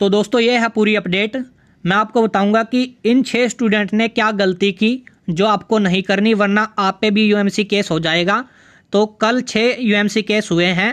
तो दोस्तों ये है पूरी अपडेट मैं आपको बताऊंगा कि इन छः स्टूडेंट ने क्या गलती की जो आपको नहीं करनी वरना आप पे भी यूएमसी केस हो जाएगा तो कल छः यूएमसी केस हुए हैं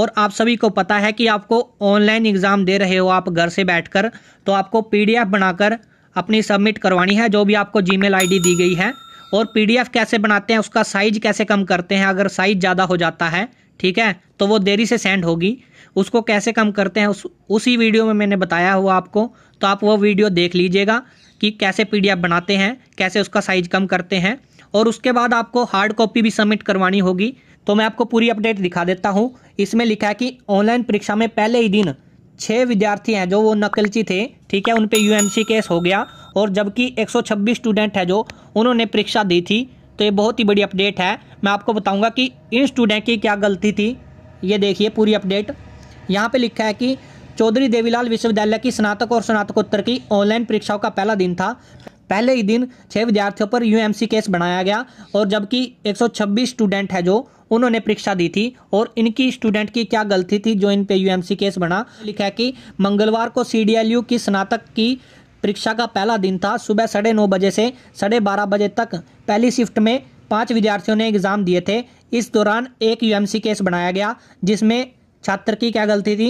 और आप सभी को पता है कि आपको ऑनलाइन एग्ज़ाम दे रहे हो आप घर से बैठकर तो आपको पीडीएफ बनाकर अपनी सबमिट करवानी है जो भी आपको जी मेल दी गई है और पीडीएफ कैसे बनाते हैं उसका साइज कैसे कम करते हैं अगर साइज ज़्यादा हो जाता है ठीक है तो वो देरी से सेंड होगी उसको कैसे कम करते हैं उस उसी वीडियो में मैंने बताया हुआ आपको तो आप वो वीडियो देख लीजिएगा कि कैसे पीडीएफ बनाते हैं कैसे उसका साइज कम करते हैं और उसके बाद आपको हार्ड कॉपी भी सबमिट करवानी होगी तो मैं आपको पूरी अपडेट दिखा देता हूँ इसमें लिखा है कि ऑनलाइन परीक्षा में पहले ही दिन छः विद्यार्थी हैं जो वो नकलची थे ठीक है उन पर यूएमसी केस हो गया और जबकि 126 स्टूडेंट है जो उन्होंने परीक्षा दी थी तो ये बहुत ही बड़ी अपडेट है मैं आपको बताऊंगा कि इन स्टूडेंट की क्या गलती थी ये देखिए पूरी अपडेट यहाँ पे लिखा है कि चौधरी देवीलाल विश्वविद्यालय की स्नातक और स्नातकोत्तर की ऑनलाइन परीक्षाओं का पहला दिन था पहले ही दिन छः विद्यार्थियों पर यूएमसी केस बनाया गया और जबकि एक स्टूडेंट है जो उन्होंने परीक्षा दी थी और इनकी स्टूडेंट की क्या गलती थी जो इन पे यूएमसी केस बना लिखा है कि मंगलवार को सीडीएलयू की स्नातक की परीक्षा का पहला दिन था सुबह साढ़े नौ बजे से साढ़े बारह बजे तक पहली शिफ्ट में पाँच विद्यार्थियों ने एग्ज़ाम दिए थे इस दौरान एक यूएमसी केस बनाया गया जिसमें छात्र की क्या गलती थी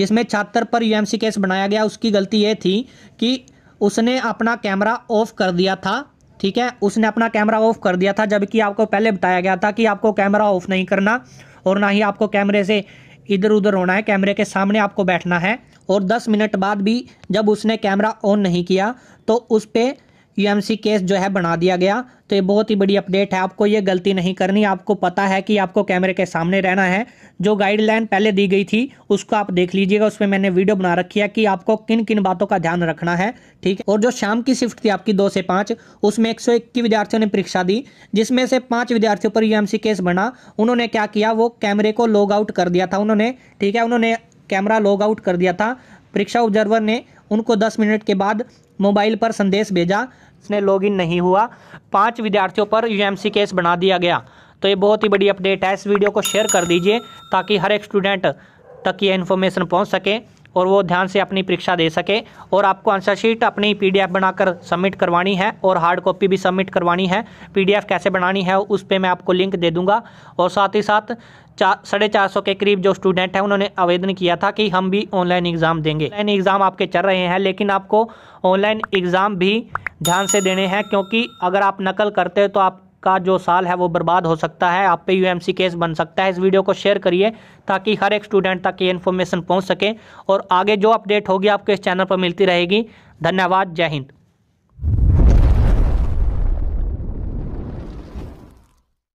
जिसमें छात्र पर यूएमसी केस बनाया गया उसकी गलती ये थी कि उसने अपना कैमरा ऑफ कर दिया था ठीक है उसने अपना कैमरा ऑफ कर दिया था जबकि आपको पहले बताया गया था कि आपको कैमरा ऑफ नहीं करना और ना ही आपको कैमरे से इधर उधर होना है कैमरे के सामने आपको बैठना है और 10 मिनट बाद भी जब उसने कैमरा ऑन नहीं किया तो उस पर यूएमसी केस जो है बना दिया गया तो ये बहुत ही बड़ी अपडेट है आपको ये गलती नहीं करनी आपको पता है कि आपको कैमरे के सामने रहना है जो गाइडलाइन पहले दी गई थी उसको आप देख लीजिएगा उसमें मैंने वीडियो बना रखी है कि आपको किन किन बातों का ध्यान रखना है ठीक है और जो शाम की शिफ्ट थी आपकी दो से पाँच उसमें एक विद्यार्थियों ने परीक्षा दी जिसमें से पाँच विद्यार्थियों पर यू केस बना उन्होंने क्या किया वो कैमरे को लॉग आउट कर दिया था उन्होंने ठीक है उन्होंने कैमरा लॉग आउट कर दिया था परीक्षा ऑब्जर्वर ने उनको दस मिनट के बाद मोबाइल पर संदेश भेजा इसने इन नहीं हुआ पांच विद्यार्थियों पर यूएमसी केस बना दिया गया तो ये बहुत ही बड़ी अपडेट है इस वीडियो को शेयर कर दीजिए ताकि हर एक स्टूडेंट तक ये इन्फॉर्मेशन पहुंच सके और वो ध्यान से अपनी परीक्षा दे सके और आपको आंसर शीट अपनी पीडीएफ बनाकर सबमिट करवानी है और हार्ड कॉपी भी सबमिट करवानी है पीडीएफ कैसे बनानी है उस पर मैं आपको लिंक दे दूंगा और साथ ही साथ चार साढ़े चार सौ के करीब जो स्टूडेंट हैं उन्होंने आवेदन किया था कि हम भी ऑनलाइन एग्ज़ाम देंगे ऑनलाइन एग्ज़ाम आपके चल रहे हैं लेकिन आपको ऑनलाइन एग्ज़ाम भी ध्यान से देने हैं क्योंकि अगर आप नकल करते हो तो आपका जो साल है वो बर्बाद हो सकता है आप पे यूएमसी केस बन सकता है इस वीडियो को शेयर करिए ताकि हर एक स्टूडेंट तक ये इन्फॉर्मेशन पहुंच सके और आगे जो अपडेट होगी आपको इस चैनल पर मिलती रहेगी धन्यवाद जय हिंद